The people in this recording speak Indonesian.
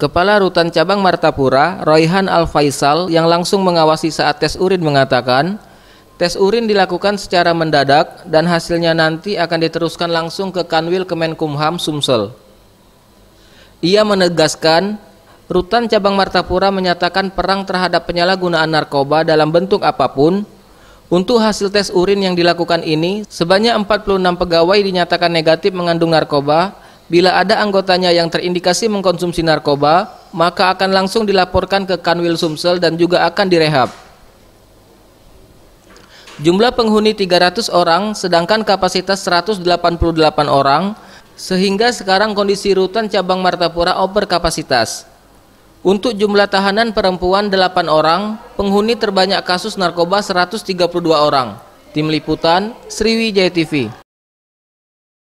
Kepala Rutan Cabang Martapura, Royhan Al Faisal yang langsung mengawasi saat tes urin mengatakan, tes urin dilakukan secara mendadak dan hasilnya nanti akan diteruskan langsung ke Kanwil Kemenkumham Sumsel. Ia menegaskan, Rutan Cabang Martapura menyatakan perang terhadap penyalahgunaan narkoba dalam bentuk apapun. Untuk hasil tes urin yang dilakukan ini, sebanyak 46 pegawai dinyatakan negatif mengandung narkoba Bila ada anggotanya yang terindikasi mengkonsumsi narkoba, maka akan langsung dilaporkan ke Kanwil Sumsel dan juga akan direhab. Jumlah penghuni 300 orang sedangkan kapasitas 188 orang sehingga sekarang kondisi rutan cabang Martapura over kapasitas. Untuk jumlah tahanan perempuan 8 orang, penghuni terbanyak kasus narkoba 132 orang. Tim Liputan Sriwijaya TV